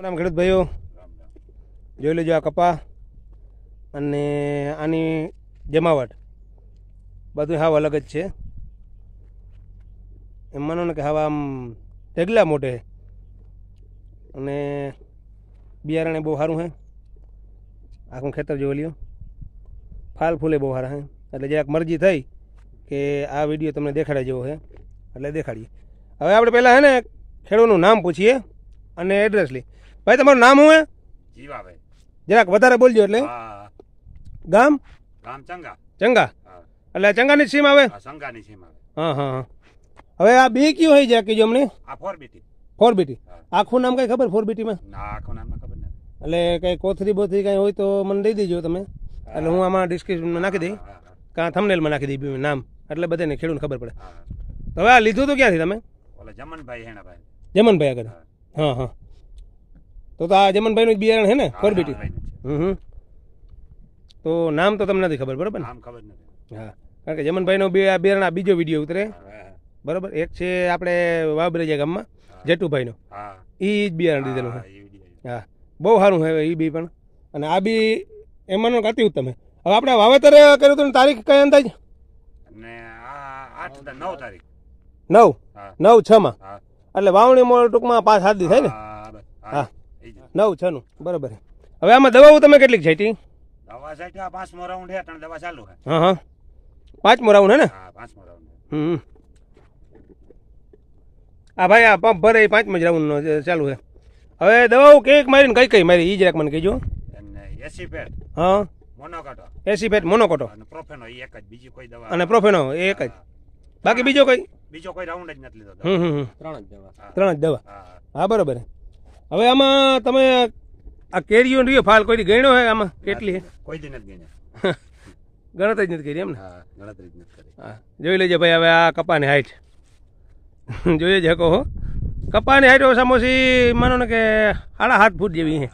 શું નામ જોઈ લેજો આ કપા અને આની જમાવટ બધું હાવ અલગ જ છે એમ માનો ને કે હાવ આમ ઢગલા મોટે અને બિયારણ એ બહુ સારું હે આખું ખેતર જોઈ લ્યો ફાલ ફૂલે બહુ સારા હે એટલે જરાક મરજી થઈ કે આ વિડીયો તમને દેખાડે જેવો હે એટલે દેખાડીએ હવે આપણે પહેલાં હે ને ખેડૂતનું નામ પૂછીએ અને એડ્રેસ લઈ ભાઈ તમારું નામ શું જીવાભાઈ જરાક વધારે બોલજો એટલે ગામ ચંગા એટલે ચંગાની સીમ આવે ચંગાની સીમ આવે હા હા હા હવે આ બી કયું હોય જ્યાં કીજો અમને ફોર બીટી આખું નામ કઈ ખબર ફોર બીટીમાં ના આખું એટલે કઈ કોથરી બોથરી કઈ હોય તો મને દઈ દેજો તમે એટલે હું આમાં ડિસ્ક્રિપ્શનમાં નાખી દઈ કાં થમનેલમાં નાખી દઈ નામ એટલે બધાને ખેડૂત ખબર પડે તો હવે આ લીધું તો ક્યાંથી તમે જમનભાઈ હેણાભાઈ જમનભાઈ આગળ હા હા તો તો આ જમનભાઈનું જ બિયારણ હે ને કોરબીટી હમ તો નામ તો તમને નથી ખબર બરાબર નામ ખબર નથી હા કારણ કે જમનભાઈનો બે આ બિયારણ આ બીજો વિડીયો ઉતરે બરાબર એક છે આપણે વાબરેજા ગામમાં જેટુભાઈનો એ જ બિયારણ દીધેલું હા બહુ સારું હવે એ બી પણ અને આ બી એમાંનો અતિ ઉત્તમ હે હવે આપણે વાવેતર કર્યું હતું તારીખ કઈ અંદાજ નવ નવ છ માં એટલે વાવણી ટૂંકમાં પાંચ સાત દી થાય ને હા નવ છનું બરોબર હવે આમાં દવાઓ તમે કેટલીક છે હતી દવા પાંચમો રાઉન્ડ છે દવા ચાલુ છે હા હા પાંચમો રાઉન્ડ હે ને હા પાંચમો રાઉન્ડ હમ આ ભાઈ આ પંપ ભરે પાંચમો જ રાઉન્ડનો ચાલુ છે હવે દવાઓ કઈક મારીને કઈ કઈ મારી એ જરાક મને કહેજો એસી પેટ હા મોનોકોટો એસી પેટ મોનોકોટો અને પ્રોફેનો એક જ બીજી કોઈ દવા અને પ્રોફેનો એક જ બાકી બીજો કોઈ બીજો કોઈ રાઉન્ડ જ નથી લીધો હમ હમ ત્રણ જ દવા ત્રણ જ દવા હા બરોબર હવે આમાં તમે આ કેરીઓ રહ્યો ફાલ કોઈ ગણ્યો હોય આમાં કેટલી કોઈ દી નથી ગણતરી જ નથી કરી એમ ને ગણતરી જ નથી કરી હા જોઈ લેજો ભાઈ હવે આ કપાની હાઈટ જોઈએ જ કહો હો કપાની હાઈટ સમોસી માનો ને કે સાડા હાથ ફૂટ જેવી છે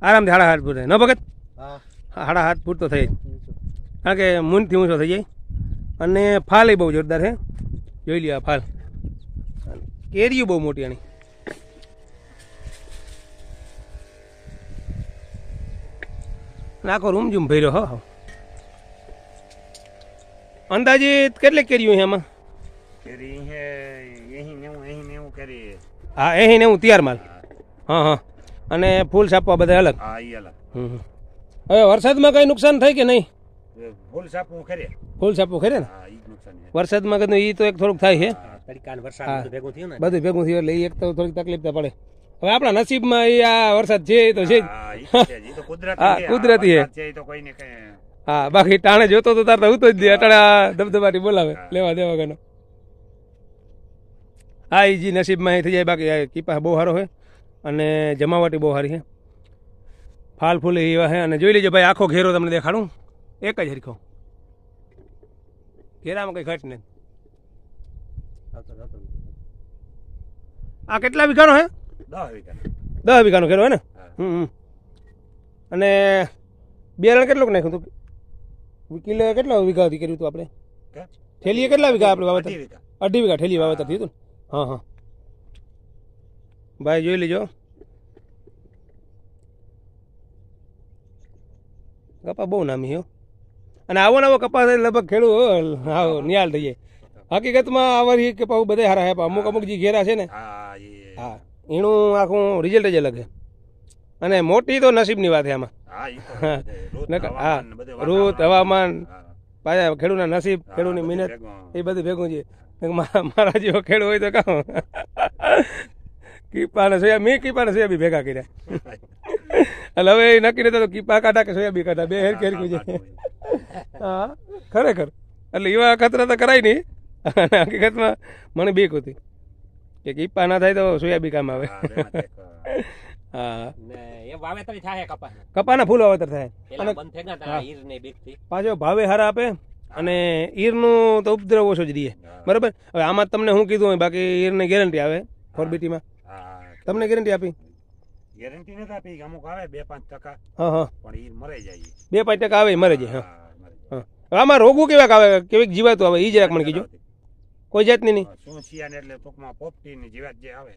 આરામથી સાડા હાથ ફૂટ ન ભગત સાડા હાથ ફૂટ તો થઈ કારણ કે મૂનથી ઊંચો થઈ જાય અને ફાલ એ બહુ જોરદાર છે જોઈ લ્યો આ ફાલ કેરીઓ બહુ મોટી આની આખો રૂમ જૂમ ભર્યો હો અંદાજિત કેટલે કર્યું છે એમાં હા અહીં ને હું તૈયાર માલ હા હા અને ફૂલ છાપવા બધા અલગ હવે વરસાદમાં કઈ નુકસાન થાય કે નહીં ફૂલ છાપવું ખરે ને વરસાદમાં કદનું એ તો એક થોડુંક થાય છે બધું ભેગું થયું એટલે એક તો થોડીક તકલીફ તો પડે હવે આપણા નસીબમાં એ આ વરસાદ છે તો છે હા કુદરતી છે હા બાકી ટાણે જોતો તો તાર ઉતો જ અટાણા ધબધબાટી બોલાવે લેવા દેવા ગનો હા એ જી નસીબમાં એ થઈ જાય બાકી કીપા બહુ સારો હોય અને જમાવટી બહુ સારી છે ફાલ ફૂલ એવા હે અને જોઈ લેજો ભાઈ આખો ઘેરો તમને દેખાડું એક જ હરખો ઘેરામાં કઈ ઘટ નહીં આ કેટલા વીઘાનો હે દસ વીઘા દસ ઘેરો હે ને હમ અને બિયારણ કેટલું નાખ્યું તું કિલો કેટલા વીઘાથી કર્યું હતું આપણે ઠેલીએ કેટલા વીઘા આપણે વાવેતર અઢી વીઘા થેલી વાવેતર થયું હતું હા હા ભાઈ જોઈ લેજો કપા બહુ નામી હો અને આવો નવો કપાસ લગભગ ખેડૂત આવો નિહાળ થઈએ હકીકતમાં હકીકતમાં કે કપાઉ બધા હારા હે અમુક અમુક જે ઘેરા છે ને હા એનું આખું રિઝલ્ટ જ અલગ છે અને મોટી તો નસીબની વાત છે આમાં હા ઋત હવામાન પાછા ખેડૂતના નસીબ ખેડૂતની મહેનત એ બધું ભેગું છે મારા જેવો ખેડૂત હોય તો કહું કીપાને સોયા મેં કીપાને સોયાબી ભેગા કર્યા એટલે હવે એ નક્કી નતા તો કીપા કાઢા કે સોયાબી કાઢા બે હેર કેર છે હા ખરેખર એટલે એવા ખતરા તો કરાય નહીં હકીકતમાં મને બીક હતી કે કીપા ના થાય તો સોયાબી કામ આવે કપાના ફૂલ વાવેતર થાય પાછો ભાવે હાર આપે અને ઈરનું તો ઉપદ્રવ ઓછો જ રહીએ બરાબર હવે આમાં તમને હું કીધું હોય બાકી ઈરને ગેરંટી આવે ફોરબીટીમાં તમને ગેરંટી આપી ગેરંટી નથી આપી અમુક આવે બે પાંચ ટકા હા હા પણ ઈર મરે જાય બે પાંચ ટકા આવે મરે જાય હા આમાં રોગો કેવા આવે કેવી જીવાતું આવે એ જરાક મને કીજો કોઈ જાતની નહીં સોસિયાન એટલે ટૂંકમાં પોપટીની જીવાત જે આવે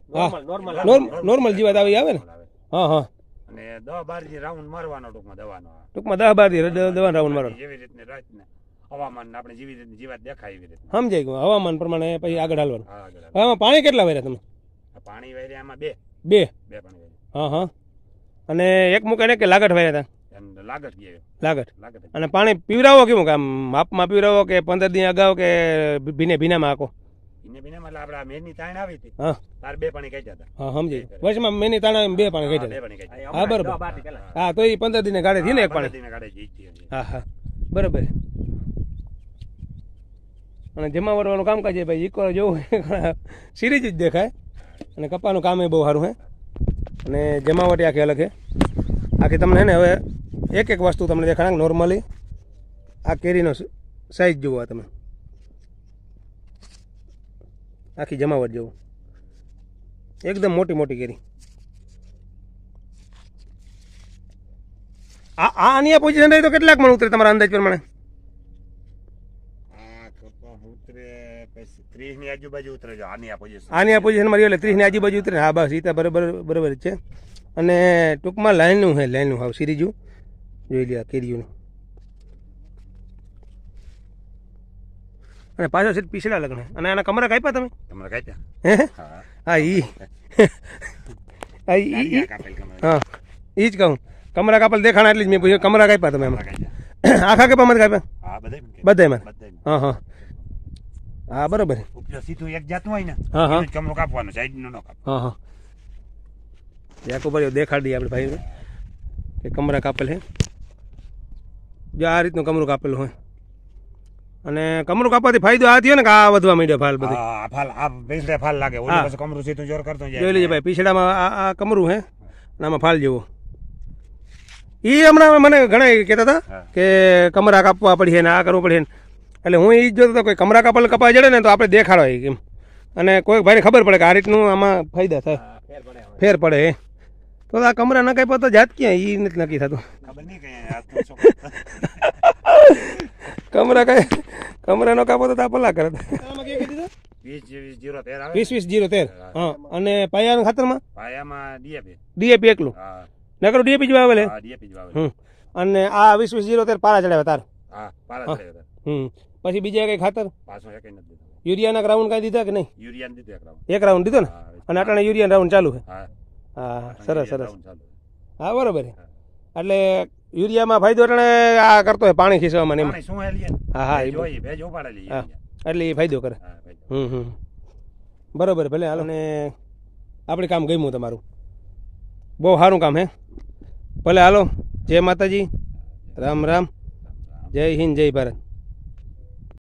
નોર્મલ નોર્મલ નોર્મલ જીવાત આવી આવે ને હા હા અને દહ બાર થી રાઉન્ડ મારવાનો ટૂંકમાં દવાનો ટૂંકમાં દહ બાર થી દવાનો રાઉન્ડ મારવાનો જેવી રીતની રાતને હવામાન આપણે જેવી રીતની જીવાત દેખાય એવી રીતે સમજાય ગયું હવામાન પ્રમાણે પછી આગળ હાલવાનું આમાં પાણી કેટલા વાર્યા તમે પાણી વાર્યા એમાં બે બે બે પાણી વાર્યા હા હા અને એક મૂકે ને કે લાગટ વાર્યા હતા લાગત લાગત અને પાણી પીવરાવો કેવું કામ માપમાં પીવરાવો કે પંદર દિન અગાઉ કે ભીને ભીનામાં આખો બરોબર અને જમા વરવાનું કામકાજ એ ભાઈ ઇકો જોવું સિરીજ જ દેખાય અને કપાનું કામ એ બહુ સારું હે અને જમાવટ આખી અલગ હે આખી તમને ને હવે એક એક વસ્તુ તમને દેખાડે નોર્મલી આ કેરીનો સાઈઝ જુઓ તમે આખી જમાવટ જેવું એકદમ મોટી મોટી કેરી આ આની પોઝિશન રહી તો કેટલાક મણ ઉતરે તમારા અંદાજ પ્રમાણે આની પોઝિશનમાં રહ્યો એટલે ત્રીસની આજુબાજુ ઉતરે હા બસ એ બરાબર બરાબર છે અને ટૂંકમાં લાઈનનું હે લાઈનનું હાવ સિરીજું જોઈ લે કેરીઓની અને પાછો છે પીછલા લગ્ન અને આના કમરા કાપ્યા તમે કમરા કાપ્યા હે હા ઈ હા ઈ હા ઈ જ કહું કમરા કાપલ દેખાણ એટલે જ મેં પૂછ્યું કમરા કાપ્યા તમે એમાં આખા કાપા મત કાપ્યા બધા મને હા હા હા બરોબર સીધું એક જાતનું હોય ને હા હા ચમડો કાપવાનો સાઈડ નો હા હા યાકો ભાઈ દેખાડી દઈએ આપણે ભાઈ કમરા કાપેલ હે જો આ રીતનું કમરું કાપેલું હોય અને કમરું કાપવાથી ફાયદો આ થયો ને કે આ વધવા માંડ્યો ફાલ બધી ફાલ આ પીસડે ફાલ લાગે પછી કમરું સીધું જોર કરતો જાય જોઈ લેજે ભાઈ પીછડામાં આ કમરું હે આમાં ફાલ જેવો એ હમણાં મને ઘણા કહેતા હતા કે કમરા કાપવા પડી ને આ કરવું પડે એટલે હું એ જ જોતો હતો કોઈ કમરા કાપલ કપાય જડે ને તો આપણે દેખાડો એમ અને કોઈક ભાઈને ખબર પડે કે આ રીતનું આમાં ફાયદા થાય ફેર પડે એ તો આ કમરા ન કાપ્યા તો જાત ક્યાં એ નથી નક્કી થતું કમરા કઈ કમરા નો કાપો તો પલા કરે વીસ વીસ જીરો તેર હા અને પાયાના ખાતરમાં પાયામાં ડીએપી એકલું નકરો ડીએપી જ વાવેલે હમ અને આ વીસ વીસ જીરો તેર પારા ચડાવે તાર પછી બીજા કઈ ખાતર યુરિયાના રાઉન્ડ કઈ દીધા કે નહીં યુરિયા એક રાઉન્ડ દીધો ને અને આટાણે યુરિયા રાઉન્ડ ચાલુ છે હા સરસ સરસ હા બરોબર એટલે યુરિયામાં ફાયદો એટલે આ કરતો હોય પાણી ખીસવામાં એમ હા હા હા એટલે એ ફાયદો કરે હમ હમ બરોબર ભલે હાલો ને આપણે કામ ગમ્યું તમારું બહુ સારું કામ હે ભલે હાલો જય માતાજી રામ રામ જય હિન્દ જય ભારત